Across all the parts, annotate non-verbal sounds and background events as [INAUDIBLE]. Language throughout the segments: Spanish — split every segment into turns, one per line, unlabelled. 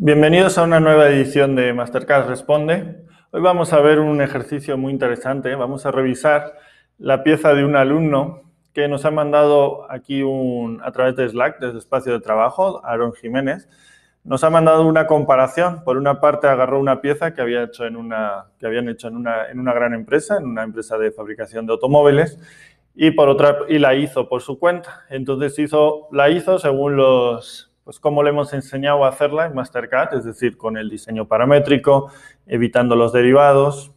Bienvenidos a una nueva edición de Mastercard Responde. Hoy vamos a ver un ejercicio muy interesante. Vamos a revisar la pieza de un alumno que nos ha mandado aquí a través de Slack, desde Espacio de Trabajo, Aaron Jiménez. Nos ha mandado una comparación. Por una parte agarró una pieza que, habían hecho en una, en una gran empresa, en una empresa de fabricación de automóviles, y, por otra, y la hizo por su cuenta. Entonces hizo, la hizo según los, pues cómo le hemos enseñado a hacerla en MasterCAD, es decir, con el diseño paramétrico, evitando los derivados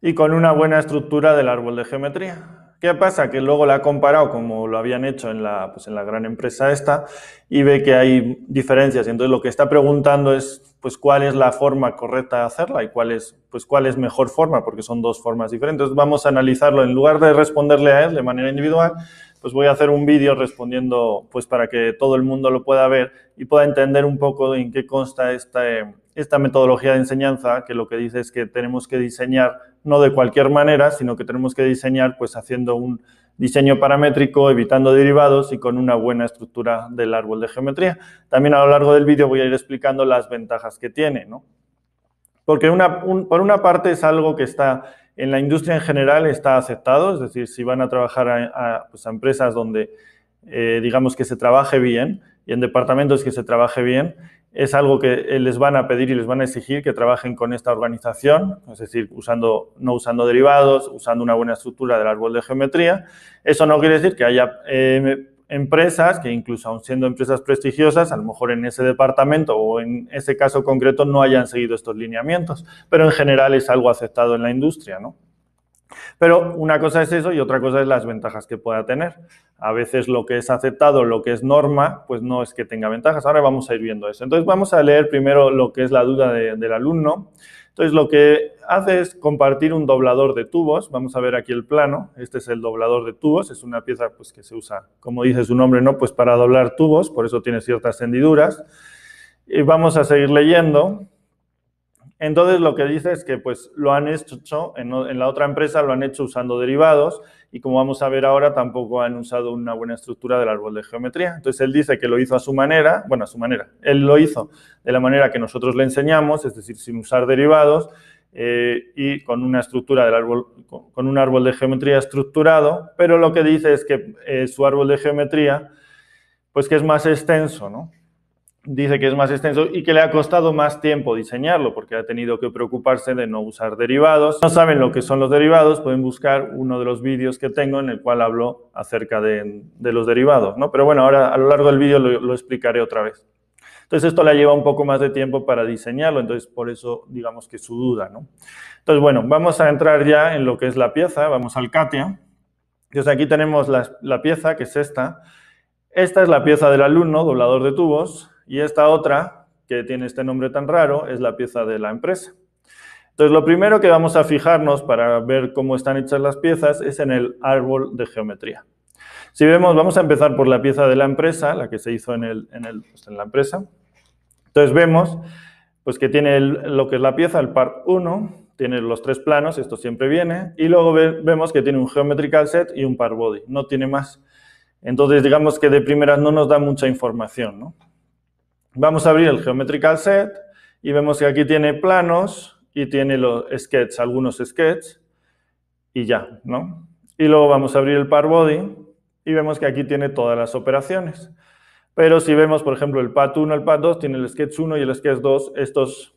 y con una buena estructura del árbol de geometría. ¿Qué pasa? Que luego la ha comparado como lo habían hecho en la, pues, gran empresa esta y ve que hay diferencias. Entonces lo que está preguntando es pues, cuál es la forma correcta de hacerla y cuál es, pues, cuál es mejor forma, porque son dos formas diferentes. Vamos a analizarlo en lugar de responderle a él de manera individual, pues voy a hacer un vídeo respondiendo, pues para que todo el mundo lo pueda ver y pueda entender un poco en qué consta esta, esta metodología de enseñanza, que lo que dice es que tenemos que diseñar no de cualquier manera, sino que tenemos que diseñar pues haciendo un diseño paramétrico, evitando derivados y con una buena estructura del árbol de geometría. También a lo largo del vídeo voy a ir explicando las ventajas que tiene, Porque por una parte es algo que está en la industria en general está aceptado, es decir, si van a trabajar a, pues, empresas donde eh, digamos que se trabaje bien y en departamentos que se trabaje bien, es algo que eh, les van a pedir y les van a exigir que trabajen con esta organización, es decir, no usando derivados, usando una buena estructura del árbol de geometría. Eso no quiere decir que haya eh, empresas que incluso aun siendo empresas prestigiosas, a lo mejor en ese departamento o en ese caso concreto no hayan seguido estos lineamientos, pero en general es algo aceptado en la industria, ¿no? Pero una cosa es eso y otra cosa es las ventajas que pueda tener. A veces lo que es aceptado, lo que es norma, pues no es que tenga ventajas. Ahora vamos a ir viendo eso. Entonces vamos a leer primero lo que es la duda del alumno. Entonces lo que hace es compartir un doblador de tubos. Vamos a ver aquí el plano. Este es el doblador de tubos. Es una pieza pues, que se usa, como dice su nombre, ¿no? Pues para doblar tubos, por eso tiene ciertas hendiduras. Y vamos a seguir leyendo. Entonces lo que dice es que pues lo han hecho, en, la otra empresa lo han hecho usando derivados y como vamos a ver ahora tampoco han usado una buena estructura del árbol de geometría. Entonces él dice que lo hizo a su manera, bueno, a su manera, él lo hizo de la manera que nosotros le enseñamos, es decir, sin usar derivados eh, y con una estructura del árbol, con un árbol de geometría estructurado, pero lo que dice es que eh, su árbol de geometría pues que es más extenso, ¿no? dice que es más extenso y que le ha costado más tiempo diseñarlo porque ha tenido que preocuparse de no usar derivados. No saben lo que son los derivados, pueden buscar uno de los vídeos que tengo en el cual hablo acerca de, los derivados, ¿no? Pero bueno, ahora a lo largo del vídeo lo, explicaré otra vez. Entonces esto le lleva un poco más de tiempo para diseñarlo, entonces por eso digamos que su duda, ¿no? Entonces bueno, vamos a entrar ya en lo que es la pieza, vamos al Katia. Entonces aquí tenemos la pieza que es esta. Esta es la pieza del alumno, doblador de tubos. Y esta otra, que tiene este nombre tan raro, es la pieza de la empresa. Entonces, lo primero que vamos a fijarnos para ver cómo están hechas las piezas es en el árbol de geometría. Si vemos, vamos a empezar por la pieza de la empresa, la que se hizo en, el, en, pues, la empresa. Entonces, vemos pues, que tiene lo que es la pieza, el par 1, tiene los tres planos, esto siempre viene, y luego vemos que tiene un geometrical set y un par body, no tiene más. Entonces, digamos que de primeras no nos da mucha información, ¿no? Vamos a abrir el Geometrical Set y vemos que aquí tiene planos y tiene los sketches, algunos sketches y ya, ¿no? Y luego vamos a abrir el par body y vemos que aquí tiene todas las operaciones. Pero si vemos, por ejemplo, el pad 1, el pad 2, tiene el sketch 1 y el sketch 2, estos...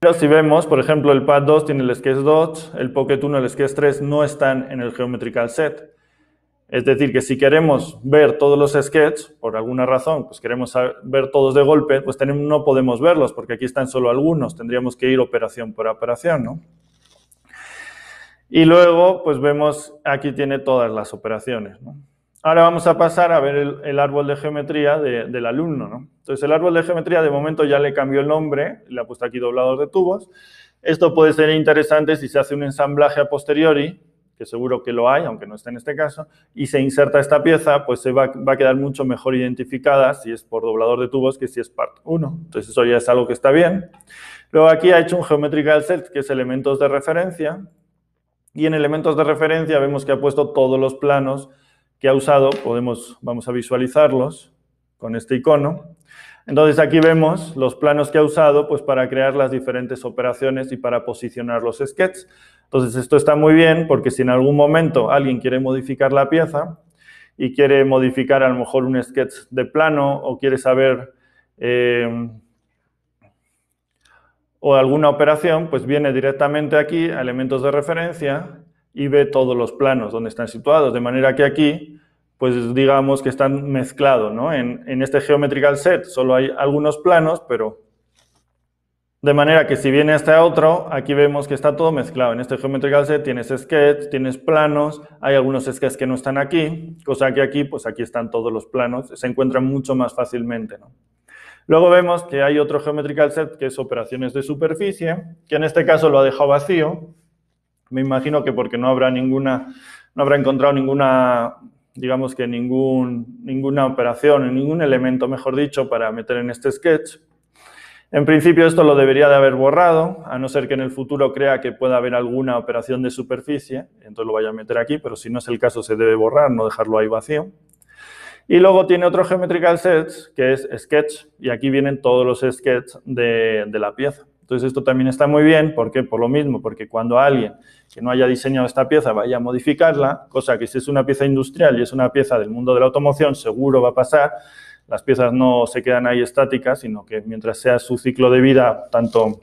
Pero si vemos, por ejemplo, el pad 2 tiene el sketch 2, el pocket 1, el sketch 3 no están en el geometrical set. Es decir, que si queremos ver todos los sketches, por alguna razón, pues queremos ver todos de golpe, pues no podemos verlos porque aquí están solo algunos, tendríamos que ir operación por operación, Y luego, pues vemos, aquí tiene todas las operaciones, Ahora vamos a pasar a ver el, árbol de geometría del alumno, Entonces, el árbol de geometría de momento ya le cambió el nombre, le ha puesto aquí doblador de tubos. Esto puede ser interesante si se hace un ensamblaje a posteriori, que seguro que lo hay, aunque no esté en este caso, y se inserta esta pieza, pues se va, a quedar mucho mejor identificada si es por doblador de tubos que si es part 1. Entonces eso ya es algo que está bien. Luego aquí ha hecho un geometrical set que es elementos de referencia y en elementos de referencia vemos que ha puesto todos los planos que ha usado. Podemos, vamos a visualizarlos con este icono. Entonces aquí vemos los planos que ha usado pues, para crear las diferentes operaciones y para posicionar los sketches. Entonces, esto está muy bien porque si en algún momento alguien quiere modificar la pieza y quiere modificar a lo mejor un sketch de plano o quiere saber eh, o alguna operación, pues viene directamente aquí a elementos de referencia y ve todos los planos donde están situados. De manera que aquí, pues digamos que están mezclados, en este Geometrical Set solo hay algunos planos, pero de manera que si viene este otro, aquí vemos que está todo mezclado. En este Geometrical set tienes sketch, tienes planos, hay algunos sketches que no están aquí, cosa que aquí, pues aquí están todos los planos, se encuentran mucho más fácilmente. Luego vemos que hay otro Geometrical set que es operaciones de superficie, que en este caso lo ha dejado vacío. Me imagino que porque no habrá ninguna, no habrá encontrado ninguna, digamos que ningún, ninguna operación, ningún elemento, mejor dicho, para meter en este sketch. En principio esto lo debería de haber borrado, a no ser que en el futuro crea que pueda haber alguna operación de superficie, entonces lo vaya a meter aquí, pero si no es el caso se debe borrar, no dejarlo ahí vacío. Y luego tiene otro Geometrical Sets que es Sketch y aquí vienen todos los sketches de, de la pieza. Entonces esto también está muy bien, ¿por qué? Por lo mismo, porque cuando alguien que no haya diseñado esta pieza vaya a modificarla, cosa que si es una pieza industrial y es una pieza del mundo de la automoción, seguro va a pasar, las piezas no se quedan ahí estáticas, sino que mientras sea su ciclo de vida, tanto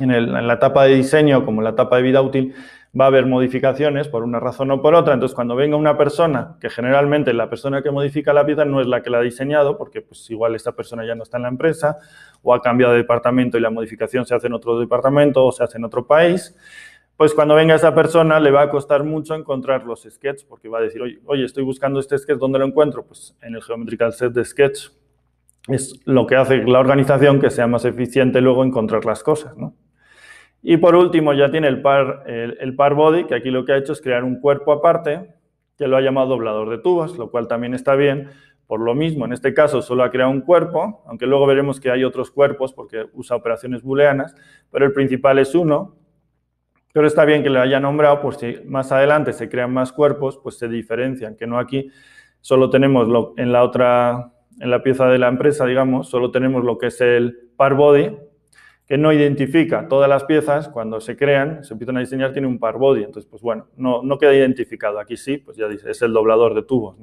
en, la etapa de diseño como en la etapa de vida útil, va a haber modificaciones por una razón o por otra. Entonces, cuando venga una persona, que generalmente la persona que modifica la pieza no es la que la ha diseñado, porque pues igual esta persona ya no está en la empresa, o ha cambiado de departamento y la modificación se hace en otro departamento o se hace en otro país, pues cuando venga esa persona le va a costar mucho encontrar los sketches porque va a decir, oye, oye, estoy buscando este sketch, ¿dónde lo encuentro? Pues en el Geometrical Set de Sketch. Es lo que hace la organización que sea más eficiente luego encontrar las cosas, Y por último ya tiene el par, el, el par body, que aquí lo que ha hecho es crear un cuerpo aparte, que lo ha llamado doblador de tubas, lo cual también está bien, por lo mismo, en este caso solo ha creado un cuerpo, aunque luego veremos que hay otros cuerpos porque usa operaciones booleanas, pero el principal es uno. Pero está bien que le haya nombrado, pues si más adelante se crean más cuerpos, pues se diferencian, que no aquí solo tenemos en la otra, en la pieza de la empresa, digamos, solo tenemos lo que es el par body, que no identifica todas las piezas, cuando se crean, se empiezan a diseñar, tiene un par body, entonces, pues bueno, no, queda identificado, aquí sí, pues ya dice, es el doblador de tubos,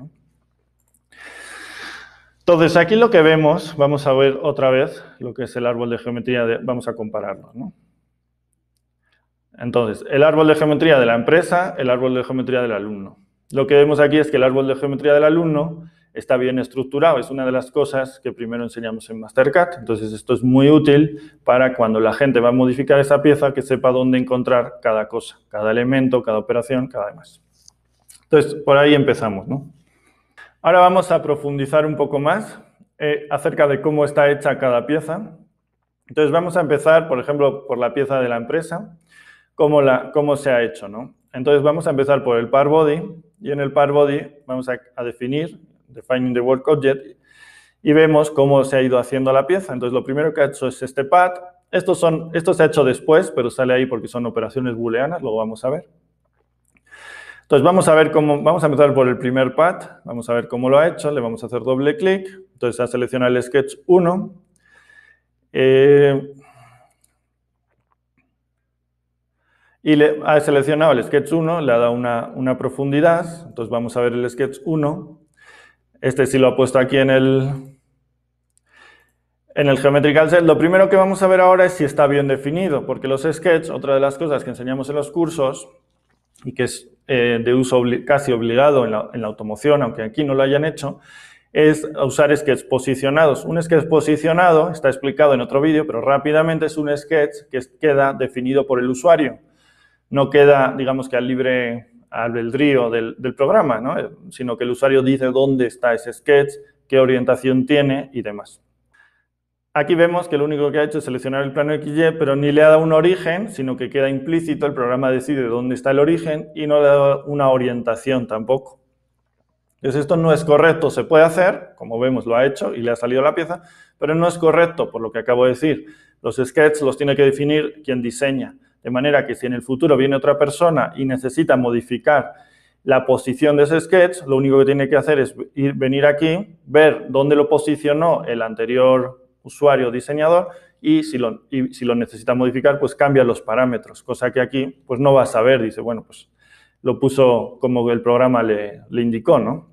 Entonces, aquí lo que vemos, vamos a ver otra vez lo que es el árbol de geometría, vamos a compararlo, ¿no? Entonces, el árbol de geometría de la empresa, el árbol de geometría del alumno. Lo que vemos aquí es que el árbol de geometría del alumno está bien estructurado. Es una de las cosas que primero enseñamos en Mastercard. Entonces, esto es muy útil para cuando la gente va a modificar esa pieza que sepa dónde encontrar cada cosa, cada elemento, cada operación, cada demás. Entonces, por ahí empezamos. Ahora vamos a profundizar un poco más eh, acerca de cómo está hecha cada pieza. Entonces, vamos a empezar, por ejemplo, por la pieza de la empresa cómo, se ha hecho. Entonces vamos a empezar por el par body y en el par body vamos a, definir, defining the work object, y vemos cómo se ha ido haciendo la pieza. Entonces lo primero que ha hecho es este pad. Esto, son, esto se ha hecho después, pero sale ahí porque son operaciones booleanas, luego vamos a ver. Entonces vamos a ver cómo, vamos a empezar por el primer pad, vamos a ver cómo lo ha hecho, le vamos a hacer doble clic, entonces a seleccionar el sketch 1, Y le, ha seleccionado el sketch 1, le ha dado una, profundidad. Entonces vamos a ver el sketch 1. Este sí lo ha puesto aquí en el, en el Geometrical Lo primero que vamos a ver ahora es si está bien definido, porque los sketches, otra de las cosas que enseñamos en los cursos y que es eh, de uso casi obligado en la, automoción, aunque aquí no lo hayan hecho, es usar sketchs posicionados. Un sketch posicionado, está explicado en otro vídeo, pero rápidamente es un sketch que queda definido por el usuario no queda, digamos que al libre albedrío del, programa, eh, sino que el usuario dice dónde está ese sketch, qué orientación tiene y demás. Aquí vemos que lo único que ha hecho es seleccionar el plano XY, pero ni le ha dado un origen, sino que queda implícito, el programa decide dónde está el origen y no le ha dado una orientación tampoco. Entonces esto no es correcto, se puede hacer, como vemos lo ha hecho y le ha salido la pieza, pero no es correcto, por lo que acabo de decir. Los sketches los tiene que definir quien diseña. De manera que si en el futuro viene otra persona y necesita modificar la posición de ese sketch, lo único que tiene que hacer es ir, venir aquí, ver dónde lo posicionó el anterior usuario diseñador y si, lo, si lo necesita modificar, pues cambia los parámetros, cosa que aquí pues no va a saber, dice, bueno, pues lo puso como el programa le, le indicó, ¿no?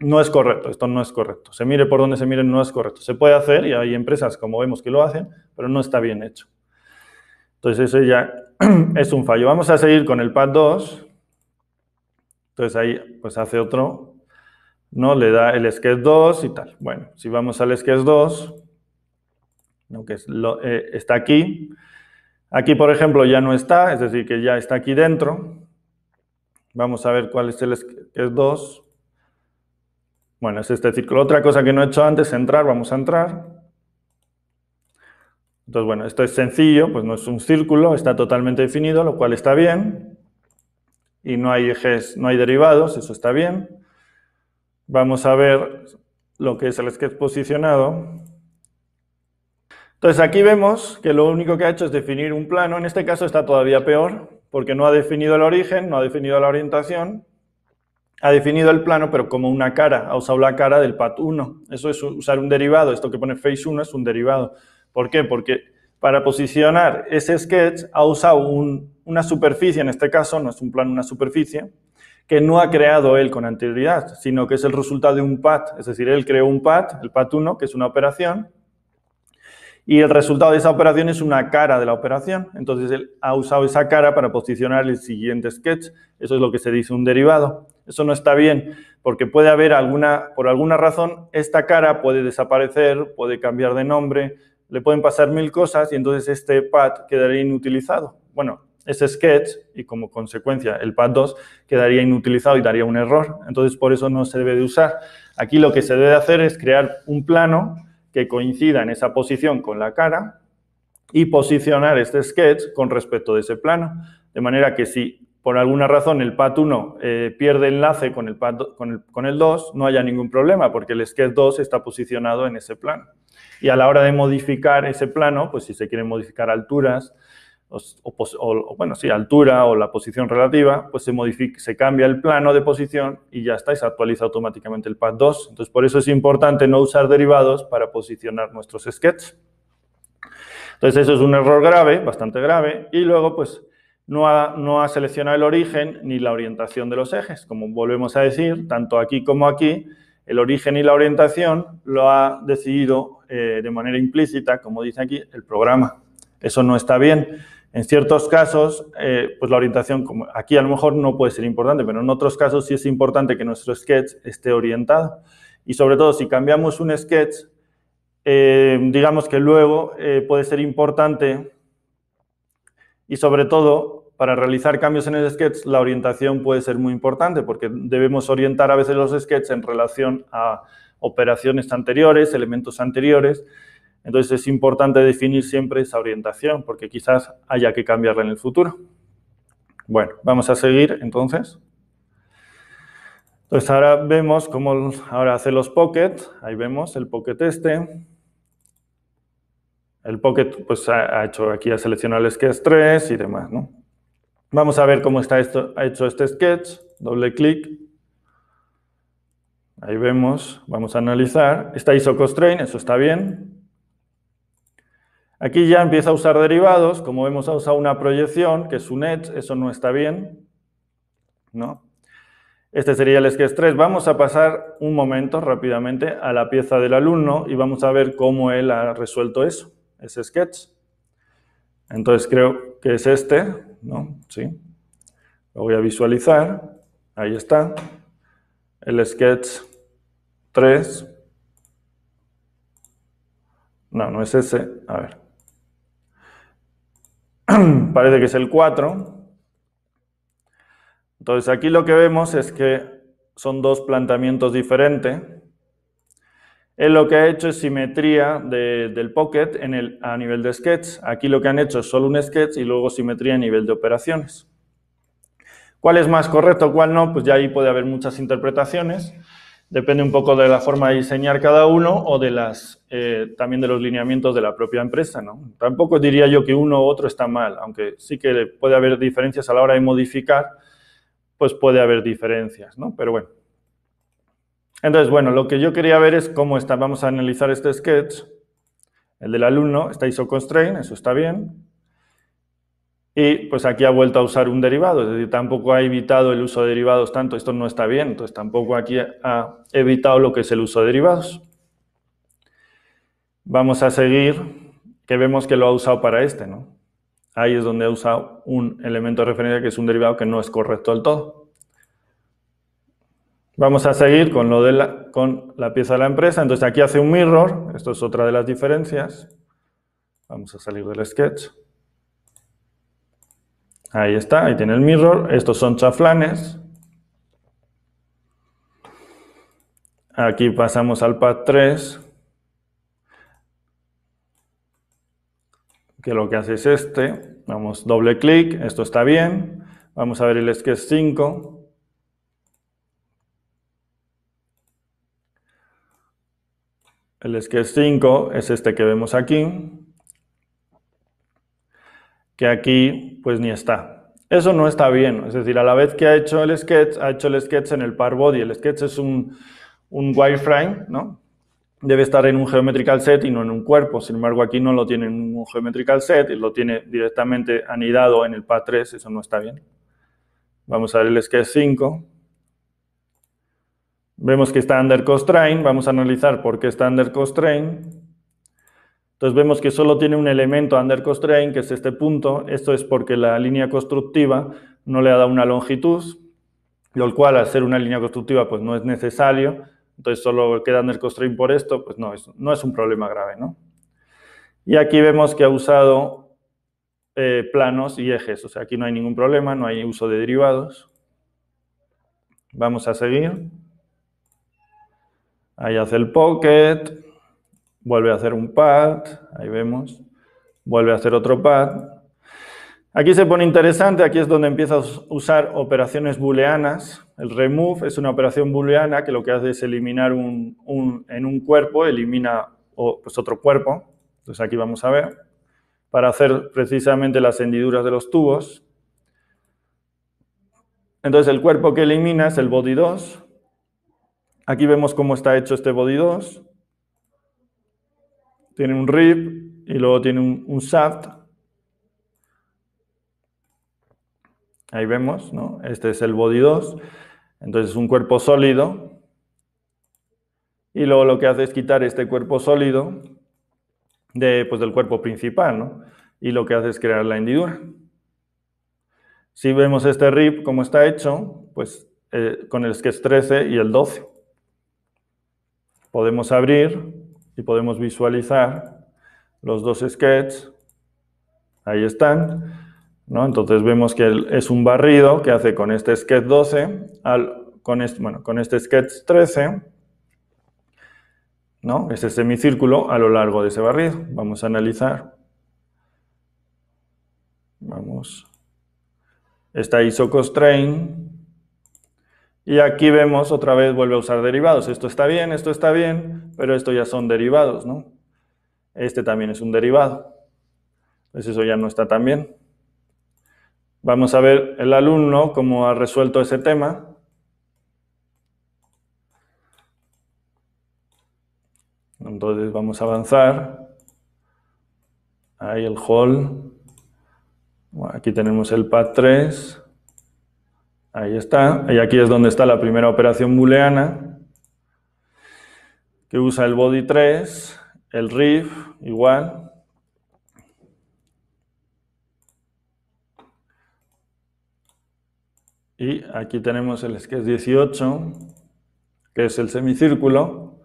No es correcto, esto no es correcto. Se mire por donde se mire, no es correcto. Se puede hacer y hay empresas, como vemos, que lo hacen, pero no está bien hecho. Entonces ese ya [CLEARS THROAT] es un fallo. Vamos a seguir con el pad 2. Entonces ahí pues hace otro, ¿no? Le da el sketch 2 y tal. Bueno, si vamos al sketch 2, que eh, está aquí. Aquí, por ejemplo, ya no está, es decir, que ya está aquí dentro. Vamos a ver cuál es el sketch 2. Bueno, es este círculo. Otra cosa que no he hecho antes, entrar, vamos a entrar. Entonces, bueno, esto es sencillo, pues no es un círculo, está totalmente definido, lo cual está bien. Y no hay ejes, no hay derivados, eso está bien. Vamos a ver lo que es el sketch posicionado. Entonces aquí vemos que lo único que ha hecho es definir un plano. En este caso está todavía peor, porque no ha definido el origen, no ha definido la orientación, ha definido el plano, pero como una cara, ha usado la cara del pat 1. Eso es usar un derivado, esto que pone face 1 es un derivado. ¿Por qué? Porque para posicionar ese sketch ha usado una superficie, en este caso no es un plano, una superficie, que no ha creado él con anterioridad, sino que es el resultado de un path, es decir, él creó un path, el path 1, que es una operación, y el resultado de esa operación es una cara de la operación. Entonces, él ha usado esa cara para posicionar el siguiente sketch. Eso es lo que se dice un derivado. Eso no está bien, porque puede haber alguna, por alguna razón, esta cara puede desaparecer, puede cambiar de nombre, le pueden pasar mil cosas y entonces este pad quedaría inutilizado. Bueno, ese sketch y como consecuencia el pad 2 quedaría inutilizado y daría un error. Entonces, por eso no se debe de usar. Aquí lo que se debe hacer es crear un plano que coincida en esa posición con la cara y posicionar este sketch con respecto de ese plano. De manera que si por alguna razón el pad 1 eh, pierde enlace con el, pad, con, el, con el 2, no haya ningún problema porque el sketch 2 está posicionado en ese plano. Y a la hora de modificar ese plano, pues si se quieren modificar alturas, o, bueno, sí, altura o la posición relativa, pues se, se cambia el plano de posición y ya está, y se actualiza automáticamente el pad 2. Entonces, por eso es importante no usar derivados para posicionar nuestros sketches. Entonces, eso es un error grave, bastante grave, y luego, pues, no ha seleccionado el origen ni la orientación de los ejes. Como volvemos a decir, tanto aquí como aquí, el origen y la orientación lo ha decidido eh, de manera implícita, como dice aquí, el programa. Eso no está bien. En ciertos casos, eh, pues la orientación, como aquí a lo mejor no puede ser importante, pero en otros casos sí es importante que nuestro sketch esté orientado. Y sobre todo, si cambiamos un sketch, eh, digamos que luego puede ser importante y sobre todo para realizar cambios en el sketch, la orientación puede ser muy importante porque debemos orientar a veces los sketches en relación a operaciones anteriores, elementos anteriores. Entonces es importante definir siempre esa orientación porque quizás haya que cambiarla en el futuro. Bueno, vamos a seguir entonces. Entonces ahora vemos cómo ahora hace los pockets. Ahí vemos el pocket este. El pocket pues ha hecho aquí, ha seleccionado el sketch 3 y demás, ¿no? Vamos a ver cómo está esto, hecho este sketch. Doble clic. Ahí vemos, vamos a analizar. Está ISO eso está bien. Aquí ya empieza a usar derivados. Como vemos, ha usado una proyección, que es un edge, eso no está bien. ¿No? Este sería el sketch 3. Vamos a pasar un momento rápidamente a la pieza del alumno y vamos a ver cómo él ha resuelto eso, ese sketch. Entonces creo que es este. ¿no? ¿Sí? Lo voy a visualizar, ahí está, el sketch 3, no, no es ese, a ver, [CLEARS THROAT] parece que es el 4, entonces aquí lo que vemos es que son dos planteamientos diferentes, él lo que ha hecho es simetría del pocket a nivel de sketch. Aquí lo que han hecho es solo un sketch y luego simetría a nivel de operaciones. ¿Cuál es más correcto, o cuál no? Pues ya ahí puede haber muchas interpretaciones. Depende un poco de la forma de diseñar cada uno o de las, eh, también de los lineamientos de la propia empresa. Tampoco diría yo que uno u otro está mal, aunque sí que puede haber diferencias a la hora de modificar, pues puede haber diferencias. ¿no? Pero bueno, entonces, bueno, lo que yo quería ver es cómo está. Vamos a analizar este sketch. El del alumno está hizo constrain, eso está bien. Y pues aquí ha vuelto a usar un derivado, es decir, tampoco ha evitado el uso de derivados tanto, esto no está bien, entonces tampoco aquí ha evitado lo que es el uso de derivados. Vamos a seguir, que vemos que lo ha usado para este, ¿no? Ahí es donde ha usado un elemento de referencia que es un derivado que no es correcto del todo. Vamos a seguir con, lo de la, con la pieza de la empresa. Entonces aquí hace un mirror, esto es otra de las diferencias. Vamos a salir del sketch. Ahí está, ahí tiene el mirror. Estos son chaflanes. Aquí pasamos al pad 3, que lo que hace es este. Vamos doble clic, esto está bien. Vamos a ver el sketch 5. El sketch 5 es este que vemos aquí, que aquí pues ni está. Eso no está bien, es decir, a la vez que ha hecho el sketch, ha hecho el sketch en el par body. El sketch es un, un wireframe, ¿no? Debe estar en un geometrical set y no en un cuerpo. Sin embargo, aquí no lo tiene en un geometrical set, y lo tiene directamente anidado en el par 3, eso no está bien. Vamos a ver el sketch 5. Vemos que está under constraint, vamos a analizar por qué está under constraint. Entonces vemos que solo tiene un elemento under constraint, que es este punto. Esto es porque la línea constructiva no le ha dado una longitud, lo cual al ser una línea constructiva pues no es necesario. Entonces solo queda under constraint por esto, pues no, es, no es un problema grave, Y aquí vemos que ha usado eh, planos y ejes, o sea, aquí no hay ningún problema, no hay uso de derivados. Vamos a seguir. Ahí hace el pocket, vuelve a hacer un pad, ahí vemos, vuelve a hacer otro pad. Aquí se pone interesante, aquí es donde empieza a usar operaciones booleanas. El remove es una operación booleana que lo que hace es eliminar un, en un cuerpo, elimina pues, otro cuerpo. Entonces aquí vamos a ver, para hacer precisamente las hendiduras de los tubos. Entonces el cuerpo que elimina es el body 2, Aquí vemos cómo está hecho este body 2. Tiene un rib y luego tiene un, shaft. Ahí vemos, ¿no? Este es el body 2. Entonces es un cuerpo sólido. Y luego lo que hace es quitar este cuerpo sólido de, pues, del cuerpo principal, ¿no? Y lo que hace es crear la hendidura. Si vemos este rib, cómo está hecho, pues eh, con el sketch 13 y el 12 podemos abrir y podemos visualizar los dos sketches. Ahí están. Entonces vemos que es un barrido que hace con este sketch 12, al, con, este, con este sketch 13, ¿no? ese semicírculo a lo largo de ese barrido. Vamos a analizar. Vamos. Esta ISOCOSTrain. Y aquí vemos otra vez, vuelve a usar derivados. Esto está bien, esto está bien, pero esto ya son derivados, ¿no? Este también es un derivado. Entonces pues eso ya no está tan bien. Vamos a ver el alumno cómo ha resuelto ese tema. Entonces vamos a avanzar. Ahí el hall. aquí tenemos el pad 3. Ahí está, y aquí es donde está la primera operación booleana, que usa el body 3, el rif, igual. Y aquí tenemos el sketch 18, que es el semicírculo.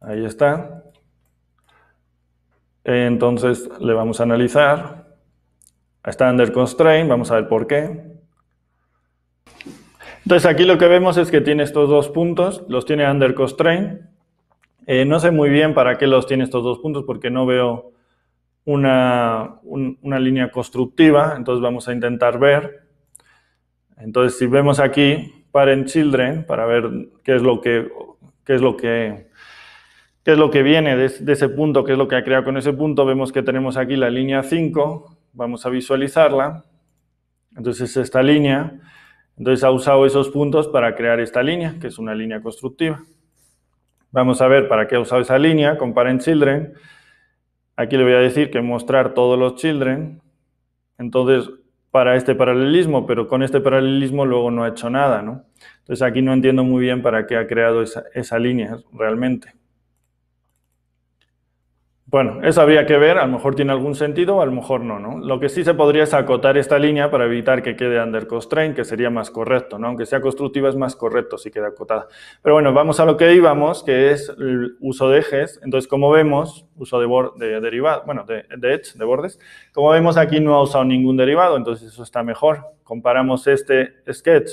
Ahí está. Entonces le vamos a analizar. Está under constraint, vamos a ver por qué. Entonces aquí lo que vemos es que tiene estos dos puntos, los tiene under constraint. Eh, no sé muy bien para qué los tiene estos dos puntos porque no veo una, línea constructiva, entonces vamos a intentar ver. Entonces si vemos aquí parent children para ver qué es lo que, es lo que, qué es lo que viene de, de ese punto, qué es lo que ha creado con ese punto, vemos que tenemos aquí la línea 5, vamos a visualizarla. Entonces esta línea entonces ha usado esos puntos para crear esta línea, que es una línea constructiva. Vamos a ver para qué ha usado esa línea, comparen children. Aquí le voy a decir que mostrar todos los children. Entonces, para este paralelismo, pero con este paralelismo luego no ha hecho nada, ¿no? Entonces aquí no entiendo muy bien para qué ha creado esa, esa línea realmente. Bueno, eso habría que ver, a lo mejor tiene algún sentido, a lo mejor no, ¿no? Lo que sí se podría es acotar esta línea para evitar que quede under constraint, que sería más correcto, ¿no? Aunque sea constructiva es más correcto si queda acotada. Pero bueno, vamos a lo que íbamos, que es el uso de ejes. Entonces, como vemos, uso de, de derivado, bueno, de, de edge, de bordes. Como vemos aquí no ha usado ningún derivado, entonces eso está mejor. Comparamos este sketch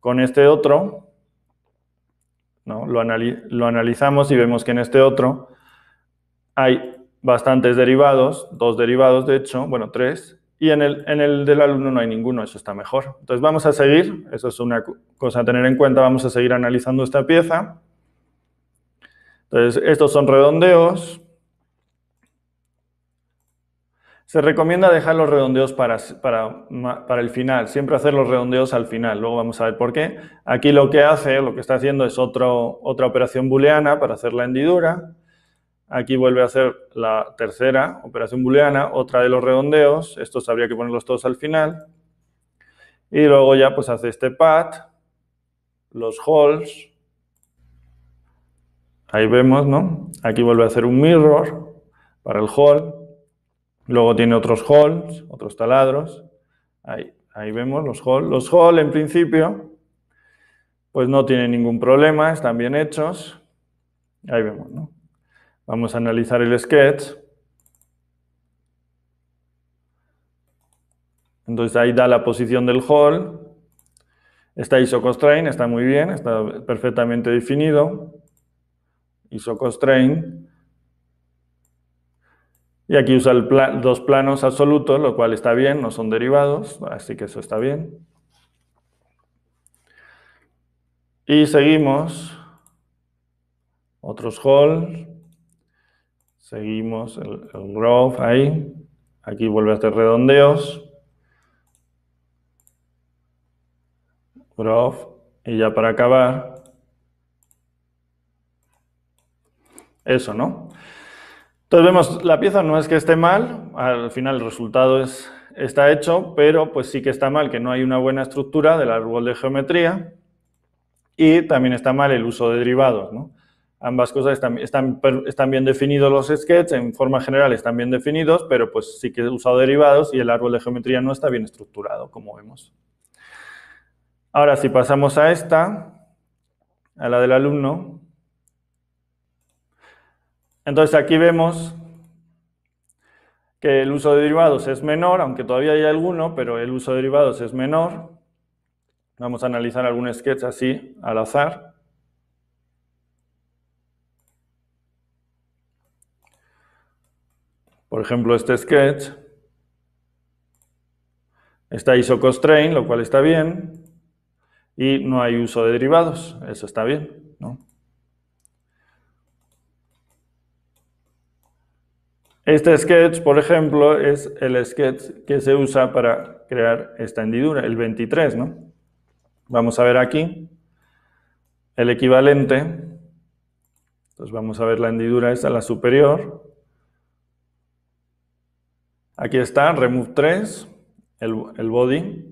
con este otro, ¿no? lo analizamos y vemos que en este otro hay bastantes derivados, dos derivados de hecho, bueno, tres, y en el, del alumno no hay ninguno, eso está mejor. Entonces vamos a seguir, eso es una cosa a tener en cuenta, vamos a seguir analizando esta pieza. Entonces, estos son redondeos. Se recomienda dejar los redondeos para, para, el final, siempre hacer los redondeos al final, luego vamos a ver por qué. Aquí lo que hace, lo que está haciendo es otra operación booleana para hacer la hendidura. Aquí vuelve a hacer la tercera operación booleana, otra de los redondeos. Estos habría que ponerlos todos al final. Y luego ya pues hace este pad, los holes. Ahí vemos, ¿no? Aquí vuelve a hacer un mirror para el hall. Luego tiene otros halls, otros taladros. Ahí, vemos los holes. Los holes, en principio, pues no tienen ningún problema, están bien hechos. Ahí vemos, ¿no? Vamos a analizar el sketch. Entonces ahí da la posición del hall. Está isocostrain está muy bien, está perfectamente definido. isocostrain. Y aquí usa dos planos absolutos, lo cual está bien, no son derivados, así que eso está bien. Y seguimos. Otros halls. Seguimos el, growth ahí. Aquí vuelve a hacer redondeos. Growth. Y ya para acabar. Eso, ¿no? Entonces vemos, la pieza no es que esté mal, al final el resultado es, está hecho, pero pues sí que está mal que no hay una buena estructura del árbol de geometría y también está mal el uso de derivados, ¿no? ambas cosas están, están, bien definidos los sketches, en forma general están bien definidos, pero pues sí que he usado derivados y el árbol de geometría no está bien estructurado, como vemos. Ahora, si pasamos a esta, a la del alumno, entonces aquí vemos que el uso de derivados es menor, aunque todavía hay alguno, pero el uso de derivados es menor. Vamos a analizar algún sketch así, al azar. Por ejemplo, este sketch está isoconstrain, lo cual está bien, y no hay uso de derivados, eso está bien, Este sketch, por ejemplo, es el sketch que se usa para crear esta hendidura, el 23, ¿no? Vamos a ver aquí el equivalente. Entonces vamos a ver la hendidura es a la superior. Aquí está, remove 3, el, body.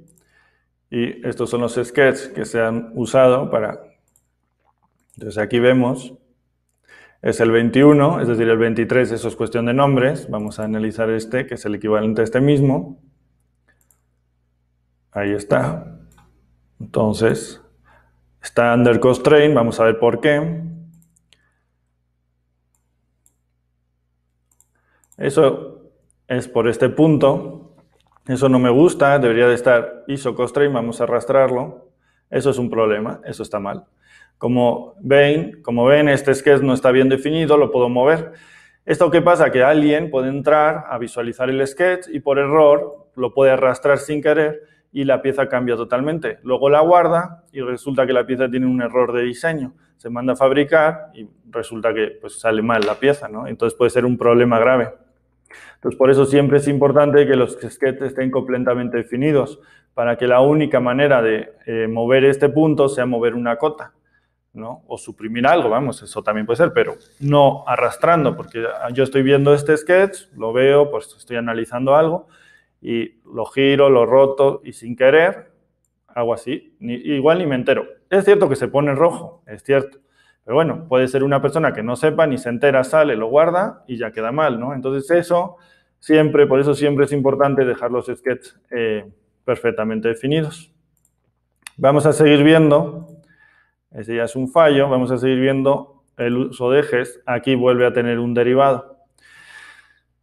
Y estos son los sketches que se han usado para... Entonces aquí vemos, es el 21, es decir, el 23, eso es cuestión de nombres. Vamos a analizar este, que es el equivalente a este mismo. Ahí está. Entonces, está under constraint, vamos a ver por qué. Eso es por este punto. Eso no me gusta, debería de estar isocostrain, vamos a arrastrarlo. Eso es un problema, eso está mal. Como ven, como ven, este sketch no está bien definido, lo puedo mover. ¿Esto qué pasa? Que alguien puede entrar a visualizar el sketch y por error lo puede arrastrar sin querer y la pieza cambia totalmente. Luego la guarda y resulta que la pieza tiene un error de diseño. Se manda a fabricar y resulta que pues, sale mal la pieza, ¿no? Entonces puede ser un problema grave. Entonces, por eso siempre es importante que los sketches estén completamente definidos, para que la única manera de eh, mover este punto sea mover una cota, ¿no? O suprimir algo, vamos, eso también puede ser, pero no arrastrando, porque yo estoy viendo este sketch, lo veo, pues estoy analizando algo, y lo giro, lo roto, y sin querer, hago así, ni, igual ni me entero. Es cierto que se pone rojo, es cierto, pero bueno, puede ser una persona que no sepa, ni se entera, sale, lo guarda y ya queda mal, ¿no? Entonces eso siempre, por eso siempre es importante dejar los sketches eh, perfectamente definidos. Vamos a seguir viendo, ese ya es un fallo, vamos a seguir viendo el uso de ejes, aquí vuelve a tener un derivado.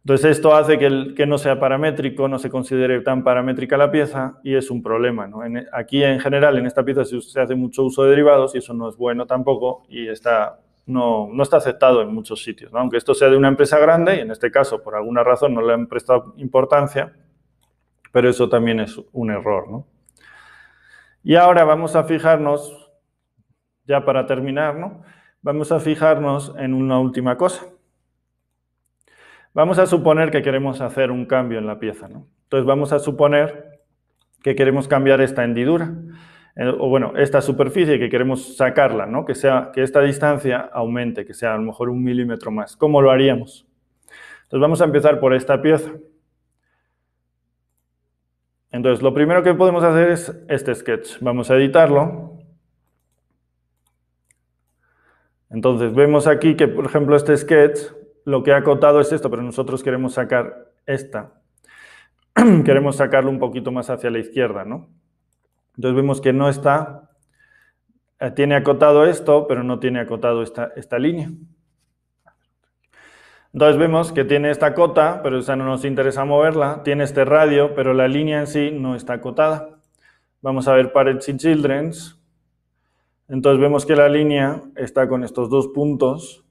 Entonces esto hace que, el, que no sea paramétrico, no se considere tan paramétrica la pieza y es un problema. aquí en general en esta pieza se, se, hace mucho uso de derivados y eso no es bueno tampoco y está, no, está aceptado en muchos sitios. Aunque esto sea de una empresa grande y en este caso por alguna razón no le han prestado importancia, pero eso también es un error. Y ahora vamos a fijarnos, ya para terminar, ¿no? vamos a fijarnos en una última cosa Vamos a suponer que queremos hacer un cambio en la pieza, ¿no? Entonces vamos a suponer que queremos cambiar esta hendidura, eh, o bueno, esta superficie que queremos sacarla, ¿no? Que, sea, que esta distancia aumente, que sea a lo mejor un milímetro más. ¿Cómo lo haríamos? Entonces vamos a empezar por esta pieza. Entonces lo primero que podemos hacer es este sketch. Vamos a editarlo. Entonces vemos aquí que, por ejemplo, este sketch lo que ha acotado es esto, pero nosotros queremos sacar esta. [CLEARS THROAT] queremos sacarlo un poquito más hacia la izquierda, ¿no? Entonces vemos que no está, eh, tiene acotado esto, pero no tiene acotado esta, esta línea. Entonces vemos que tiene esta cota, pero esa no nos interesa moverla. Tiene este radio, pero la línea en sí no está acotada. Vamos a ver Parents y Children's. Entonces vemos que la línea está con estos dos puntos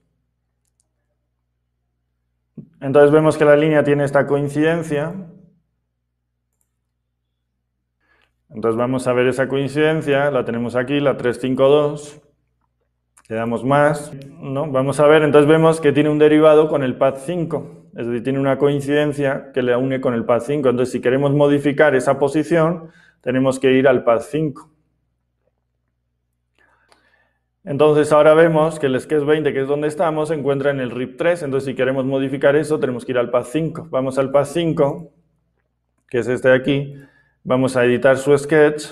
entonces vemos que la línea tiene esta coincidencia. Entonces vamos a ver esa coincidencia, la tenemos aquí, la 352. Le damos más, ¿no? Vamos a ver, entonces vemos que tiene un derivado con el path 5, es decir, tiene una coincidencia que le une con el path 5. Entonces, si queremos modificar esa posición, tenemos que ir al path 5. Entonces ahora vemos que el sketch 20, que es donde estamos, se encuentra en el RIP 3. Entonces si queremos modificar eso, tenemos que ir al pas 5. Vamos al path 5, que es este de aquí. Vamos a editar su sketch.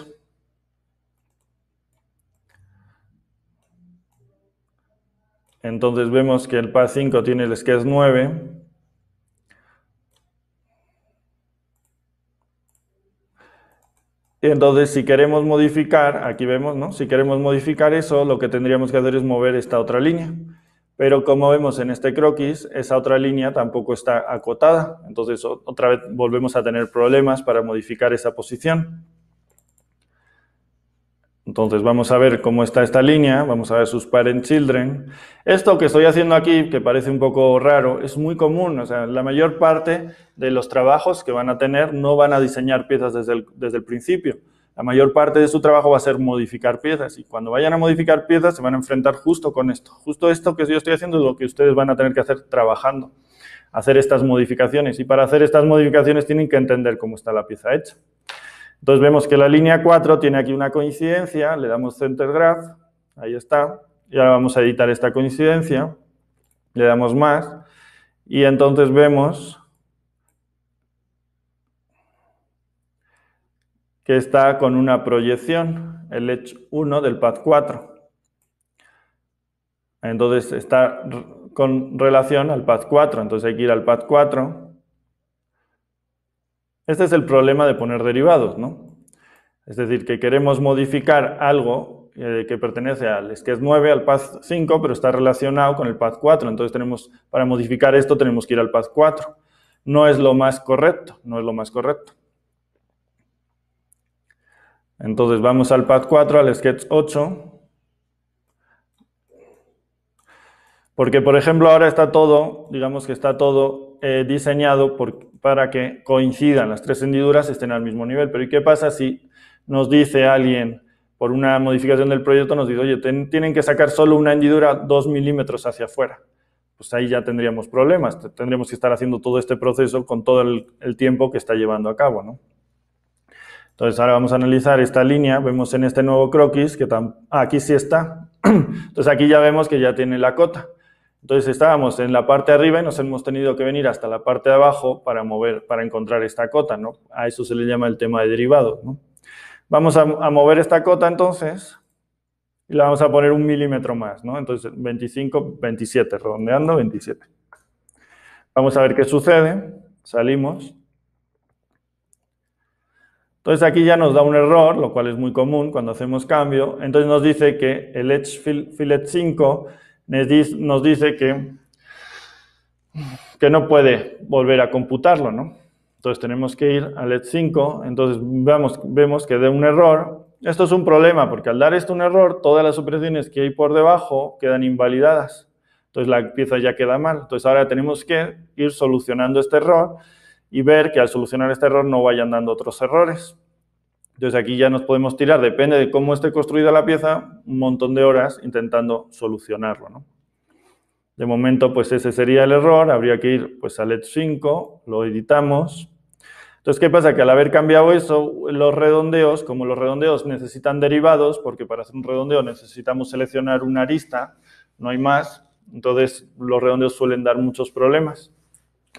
Entonces vemos que el pas 5 tiene el sketch 9. entonces, si queremos modificar, aquí vemos, ¿no? Si queremos modificar eso, lo que tendríamos que hacer es mover esta otra línea. Pero como vemos en este croquis, esa otra línea tampoco está acotada. Entonces, otra vez volvemos a tener problemas para modificar esa posición. Entonces vamos a ver cómo está esta línea, vamos a ver sus parent children. Esto que estoy haciendo aquí, que parece un poco raro, es muy común. O sea, la mayor parte de los trabajos que van a tener no van a diseñar piezas desde el, desde el principio. La mayor parte de su trabajo va a ser modificar piezas y cuando vayan a modificar piezas se van a enfrentar justo con esto. Justo esto que yo estoy haciendo es lo que ustedes van a tener que hacer trabajando, hacer estas modificaciones. Y para hacer estas modificaciones tienen que entender cómo está la pieza hecha. Entonces vemos que la línea 4 tiene aquí una coincidencia, le damos center graph, ahí está, y ahora vamos a editar esta coincidencia, le damos más, y entonces vemos que está con una proyección, el edge 1 del path 4. Entonces está con relación al path 4, entonces hay que ir al path 4 este es el problema de poner derivados, ¿no? Es decir, que queremos modificar algo eh, que pertenece al sketch 9, al path 5, pero está relacionado con el path 4. Entonces, tenemos para modificar esto tenemos que ir al path 4. No es lo más correcto, no es lo más correcto. Entonces, vamos al path 4, al sketch 8. Porque, por ejemplo, ahora está todo, digamos que está todo eh, diseñado por, para que coincidan las tres hendiduras, estén al mismo nivel. Pero ¿y qué pasa si nos dice alguien, por una modificación del proyecto, nos dice, oye, tienen que sacar solo una hendidura dos milímetros hacia afuera? Pues ahí ya tendríamos problemas, tendríamos que estar haciendo todo este proceso con todo el, tiempo que está llevando a cabo, ¿no? Entonces ahora vamos a analizar esta línea, vemos en este nuevo croquis que ah, aquí sí está, [CLEARS THROAT] entonces aquí ya vemos que ya tiene la cota. Entonces estábamos en la parte de arriba y nos hemos tenido que venir hasta la parte de abajo para mover, para encontrar esta cota, ¿no? A eso se le llama el tema de derivado, Vamos a, a mover esta cota entonces y la vamos a poner un milímetro más, ¿no? Entonces 25, 27, redondeando 27. Vamos a ver qué sucede, salimos. Entonces aquí ya nos da un error, lo cual es muy común cuando hacemos cambio. Entonces nos dice que el Edge Fillet 5 nos dice que, que no puede volver a computarlo, ¿no? Entonces tenemos que ir a LED 5, entonces vamos, vemos que de un error. Esto es un problema porque al dar esto un error, todas las operaciones que hay por debajo quedan invalidadas. Entonces la pieza ya queda mal. Entonces ahora tenemos que ir solucionando este error y ver que al solucionar este error no vayan dando otros errores. Entonces aquí ya nos podemos tirar, depende de cómo esté construida la pieza, un montón de horas intentando solucionarlo. De momento, pues ese sería el error, habría que ir pues a LED 5, lo editamos. Entonces, ¿qué pasa? Que al haber cambiado eso, los redondeos, como los redondeos necesitan derivados, porque para hacer un redondeo necesitamos seleccionar una arista, no hay más, entonces los redondeos suelen dar muchos problemas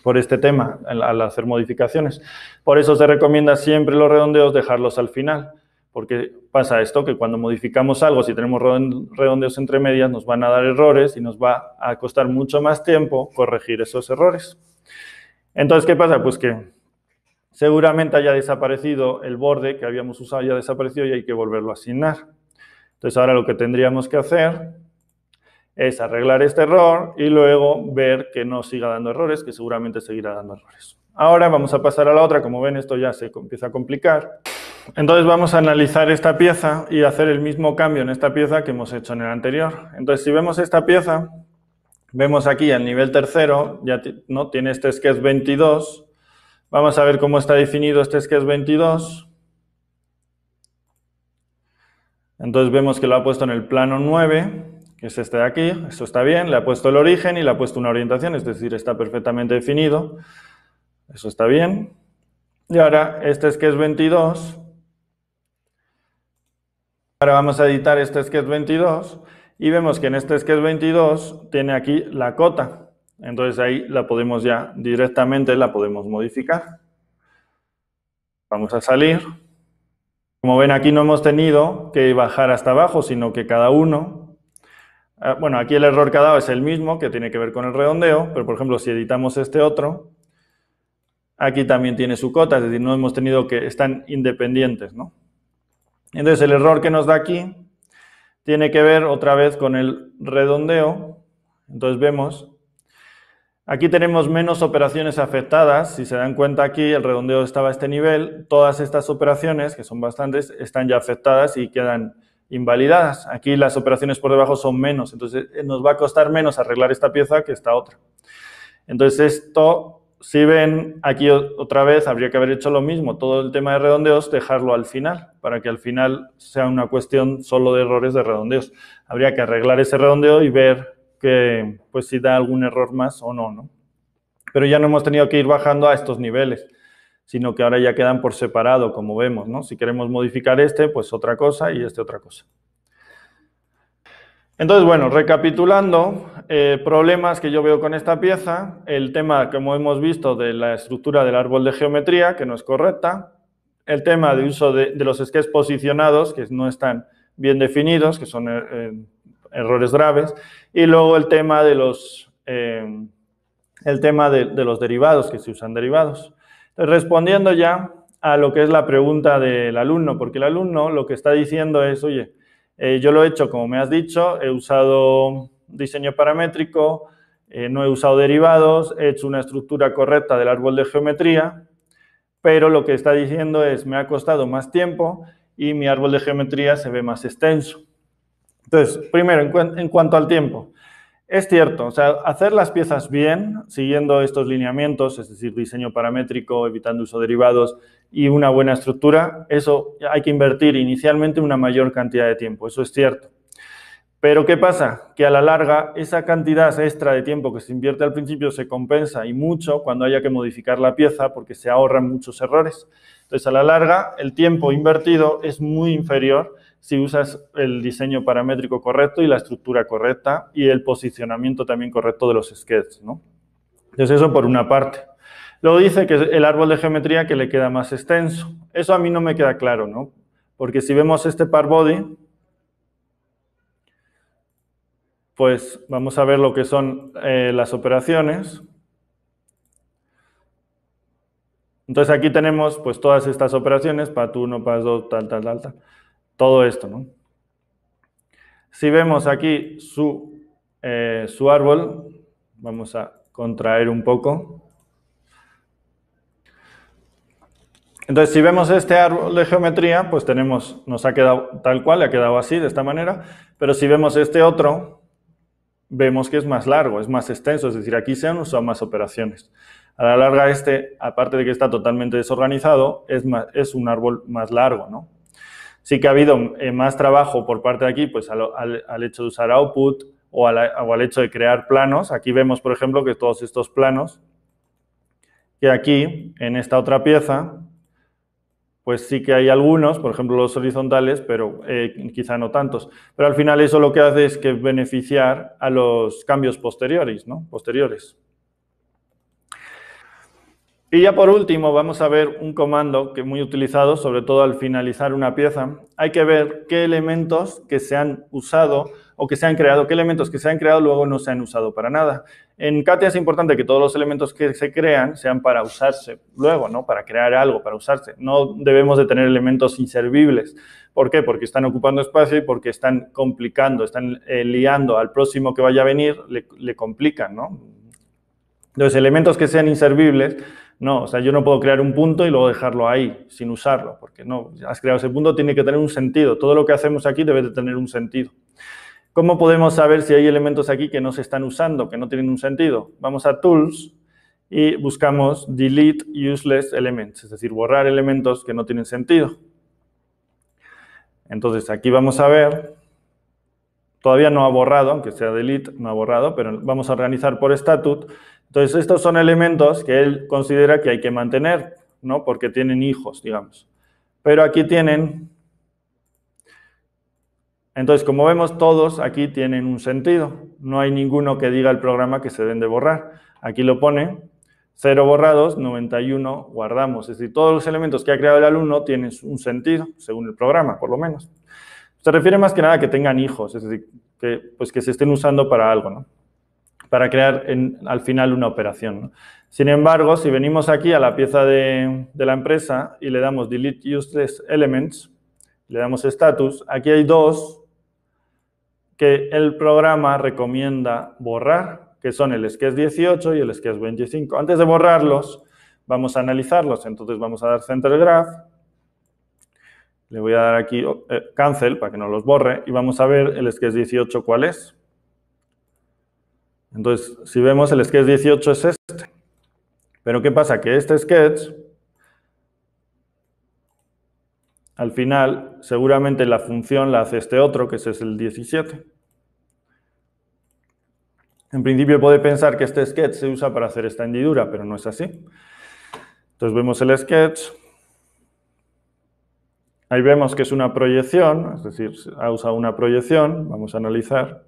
por este tema al hacer modificaciones. Por eso se recomienda siempre los redondeos dejarlos al final, porque pasa esto que cuando modificamos algo, si tenemos redondeos entre medias, nos van a dar errores y nos va a costar mucho más tiempo corregir esos errores. Entonces, ¿qué pasa? Pues que seguramente haya desaparecido el borde que habíamos usado, ya desaparecido y hay que volverlo a asignar. Entonces, ahora lo que tendríamos que hacer es arreglar este error y luego ver que no siga dando errores, que seguramente seguirá dando errores. Ahora vamos a pasar a la otra, como ven esto ya se empieza a complicar. Entonces vamos a analizar esta pieza y hacer el mismo cambio en esta pieza que hemos hecho en el anterior. Entonces si vemos esta pieza, vemos aquí al nivel tercero, ya ¿no? tiene este sketch 22. Vamos a ver cómo está definido este sketch 22. Entonces vemos que lo ha puesto en el plano 9 es este de aquí, esto está bien, le ha puesto el origen y le ha puesto una orientación, es decir, está perfectamente definido, eso está bien. Y ahora este es 22, ahora vamos a editar este es 22 y vemos que en este es 22 tiene aquí la cota, entonces ahí la podemos ya directamente, la podemos modificar. Vamos a salir. Como ven aquí no hemos tenido que bajar hasta abajo, sino que cada uno Ah, bueno, aquí el error que ha dado es el mismo, que tiene que ver con el redondeo, pero por ejemplo, si editamos este otro, aquí también tiene su cota, es decir, no hemos tenido que, están independientes, ¿no? Entonces, el error que nos da aquí tiene que ver otra vez con el redondeo. Entonces, vemos, aquí tenemos menos operaciones afectadas. Si se dan cuenta aquí, el redondeo estaba a este nivel. Todas estas operaciones, que son bastantes, están ya afectadas y quedan invalidadas. Aquí las operaciones por debajo son menos, entonces eh, nos va a costar menos arreglar esta pieza que esta otra. Entonces esto, si ven aquí otra vez, habría que haber hecho lo mismo. Todo el tema de redondeos, dejarlo al final, para que al final sea una cuestión solo de errores de redondeos. Habría que arreglar ese redondeo y ver que, pues, si da algún error más o no, ¿no? Pero ya no hemos tenido que ir bajando a estos niveles sino que ahora ya quedan por separado, como vemos, ¿no? Si queremos modificar este, pues otra cosa y este otra cosa. Entonces, bueno, recapitulando, eh, problemas que yo veo con esta pieza, el tema, como hemos visto, de la estructura del árbol de geometría, que no es correcta, el tema de uso de, los sketches posicionados, que no están bien definidos, que son eh, eh, errores graves, y luego el tema de los, el tema de los derivados, que se usan derivados. Respondiendo ya a lo que es la pregunta del alumno, porque el alumno lo que está diciendo es, oye, eh, yo lo he hecho como me has dicho, he usado diseño paramétrico, eh, no he usado derivados, he hecho una estructura correcta del árbol de geometría, pero lo que está diciendo es, me ha costado más tiempo y mi árbol de geometría se ve más extenso. Entonces, primero, en cuanto al tiempo, es cierto, o sea, hacer las piezas bien, siguiendo estos lineamientos, es decir, diseño paramétrico, evitando uso de derivados y una buena estructura, eso hay que invertir inicialmente una mayor cantidad de tiempo, eso es cierto. Pero ¿qué pasa? Que a la larga esa cantidad extra de tiempo que se invierte al principio se compensa y mucho cuando haya que modificar la pieza porque se ahorran muchos errores. Entonces, a la larga, el tiempo invertido es muy inferior si usas el diseño paramétrico correcto y la estructura correcta y el posicionamiento también correcto de los sketches, ¿no? Entonces eso por una parte. Luego dice que el árbol de geometría que le queda más extenso. Eso a mí no me queda claro, ¿no? Porque si vemos este par body, pues vamos a ver lo que son eh, las operaciones. Entonces aquí tenemos pues todas estas operaciones, PAT1, PAT2, tal, tal, tal, tal todo esto, ¿no? Si vemos aquí su, eh, su árbol, vamos a contraer un poco. Entonces, si vemos este árbol de geometría, pues tenemos, nos ha quedado tal cual, ha quedado así, de esta manera. Pero si vemos este otro, vemos que es más largo, es más extenso, es decir, aquí se han usado más operaciones. A la larga, este, aparte de que está totalmente desorganizado, es, es un árbol más largo, ¿no? Sí que ha habido eh, más trabajo por parte de aquí, pues al, hecho de usar output o, al hecho de crear planos. Aquí vemos, por ejemplo, que todos estos planos, que aquí, en esta otra pieza, pues sí que hay algunos, por ejemplo los horizontales, pero eh, quizá no tantos. Pero al final eso lo que hace es que beneficiar a los cambios posteriores, ¿no? Posteriores. Y ya por último vamos a ver un comando que es muy utilizado, sobre todo al finalizar una pieza. Hay que ver qué elementos que se han usado o que se han creado, qué elementos que se han creado luego no se han usado para nada. En Katia es importante que todos los elementos que se crean sean para usarse luego, ¿no? Para crear algo, para usarse. No debemos de tener elementos inservibles. ¿Por qué? Porque están ocupando espacio y porque están complicando, están eh, liando al próximo que vaya a venir, le, complican, ¿no? Entonces, elementos que sean inservibles no, o sea, yo no puedo crear un punto y luego dejarlo ahí sin usarlo, porque no, has creado ese punto, tiene que tener un sentido. Todo lo que hacemos aquí debe de tener un sentido. ¿Cómo podemos saber si hay elementos aquí que no se están usando, que no tienen un sentido? Vamos a Tools y buscamos Delete Useless Elements, es decir, borrar elementos que no tienen sentido. Entonces, aquí vamos a ver, todavía no ha borrado, aunque sea Delete, no ha borrado, pero vamos a organizar por Statute entonces, estos son elementos que él considera que hay que mantener, ¿no? Porque tienen hijos, digamos. Pero aquí tienen... Entonces, como vemos, todos aquí tienen un sentido. No hay ninguno que diga al programa que se den de borrar. Aquí lo pone, 0 borrados, 91 guardamos. Es decir, todos los elementos que ha creado el alumno tienen un sentido, según el programa, por lo menos. Se refiere más que nada a que tengan hijos, es decir, que, pues, que se estén usando para algo, ¿no? para crear en, al final una operación. Sin embargo, si venimos aquí a la pieza de, la empresa y le damos Delete Useless Elements, le damos Status, aquí hay dos que el programa recomienda borrar, que son el Sketch 18 y el Sketch 25. Antes de borrarlos, vamos a analizarlos. Entonces vamos a dar Center Graph, le voy a dar aquí oh, eh, Cancel para que no los borre y vamos a ver el Sketch 18 cuál es. Entonces, si vemos el sketch 18 es este. Pero ¿qué pasa? Que este sketch, al final, seguramente la función la hace este otro, que es el 17. En principio puede pensar que este sketch se usa para hacer esta hendidura, pero no es así. Entonces vemos el sketch. Ahí vemos que es una proyección, es decir, ha usado una proyección. Vamos a analizar.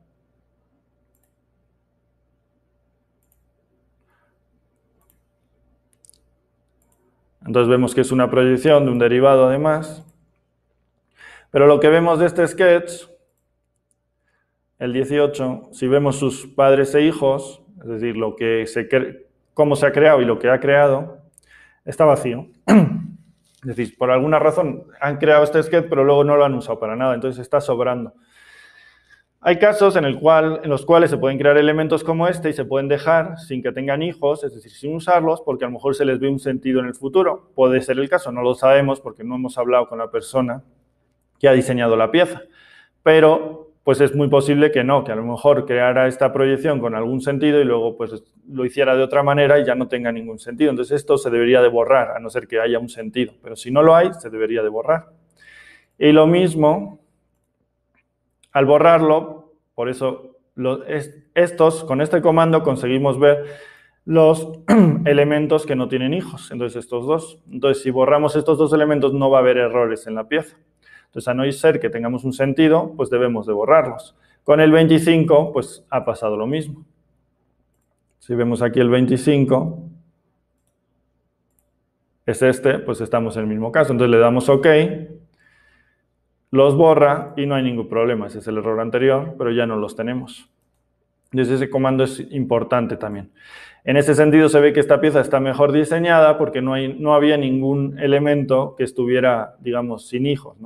Entonces vemos que es una proyección de un derivado además. Pero lo que vemos de este sketch, el 18, si vemos sus padres e hijos, es decir, lo que se cómo se ha creado y lo que ha creado, está vacío. [CLEARS THROAT] Es decir, por alguna razón han creado este sketch, pero luego no lo han usado para nada, entonces está sobrando. Hay casos en, los cuales se pueden crear elementos como este y se pueden dejar sin que tengan hijos, es decir, sin usarlos, porque a lo mejor se les ve un sentido en el futuro. Puede ser el caso, no lo sabemos porque no hemos hablado con la persona que ha diseñado la pieza. Pero pues es muy posible que no, que a lo mejor creara esta proyección con algún sentido y luego pues lo hiciera de otra manera y ya no tenga ningún sentido. Entonces esto se debería de borrar, a no ser que haya un sentido. Pero si no lo hay, se debería de borrar. Y lo mismo al borrarlo, por eso estos, con este comando conseguimos ver los [CLEARS THROAT] elementos que no tienen hijos, entonces estos dos. Entonces, si borramos estos dos elementos, no va a haber errores en la pieza. Entonces, a no ser que tengamos un sentido, pues debemos de borrarlos. Con el 25, pues ha pasado lo mismo. Si vemos aquí el 25, es este, pues estamos en el mismo caso. Entonces, le damos OK los borra y no hay ningún problema. Ese es el error anterior, pero ya no los tenemos. Entonces ese comando es importante también. En ese sentido se ve que esta pieza está mejor diseñada porque no, hay, no había ningún elemento que estuviera, digamos, sin hijos.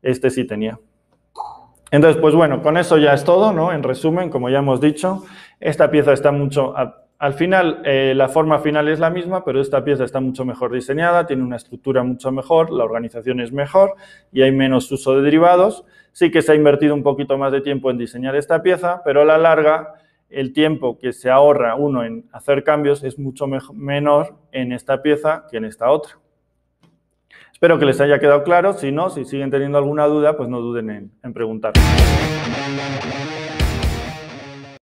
Este sí tenía. Entonces, pues bueno, con eso ya es todo, ¿no? En resumen, como ya hemos dicho, esta pieza está mucho al final, eh, la forma final es la misma, pero esta pieza está mucho mejor diseñada, tiene una estructura mucho mejor, la organización es mejor y hay menos uso de derivados. Sí que se ha invertido un poquito más de tiempo en diseñar esta pieza, pero a la larga el tiempo que se ahorra uno en hacer cambios es mucho menor en esta pieza que en esta otra. Espero que les haya quedado claro. Si no, si siguen teniendo alguna duda, pues no duden en, en preguntar.